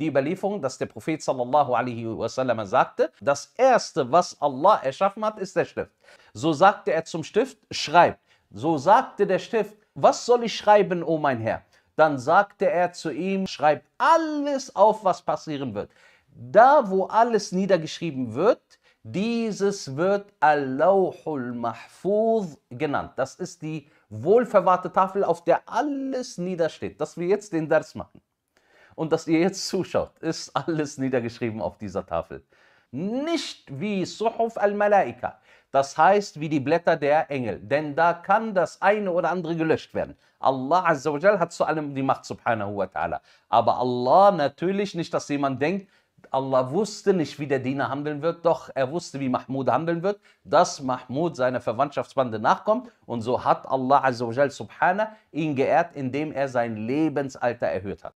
die Überlieferung, dass der Prophet sallallahu alaihi wasallam sagte, das erste, was Allah erschaffen hat, ist der Stift. So sagte er zum Stift, schreib. So sagte der Stift, was soll ich schreiben, o oh mein Herr? Dann sagte er zu ihm, schreib alles auf, was passieren wird. Da, wo alles niedergeschrieben wird, dieses wird Al-Lawhul Mahfuz genannt. Das ist die wohlverwahrte Tafel, auf der alles niedersteht. Dass wir jetzt den Ders machen und dass ihr jetzt zuschaut, ist alles niedergeschrieben auf dieser Tafel. Nicht wie Suhuf al-Malaika, das heißt wie die Blätter der Engel, denn da kann das eine oder andere gelöscht werden. Allah Azzawajal hat zu allem die Macht, subhanahu wa ta'ala. Aber Allah natürlich nicht, dass jemand denkt, Allah wusste nicht, wie der Diener handeln wird, doch er wusste, wie Mahmud handeln wird, dass Mahmud seiner Verwandtschaftsbande nachkommt. Und so hat Allah Azzawajal subhanahu ihn geehrt, indem er sein Lebensalter erhöht hat.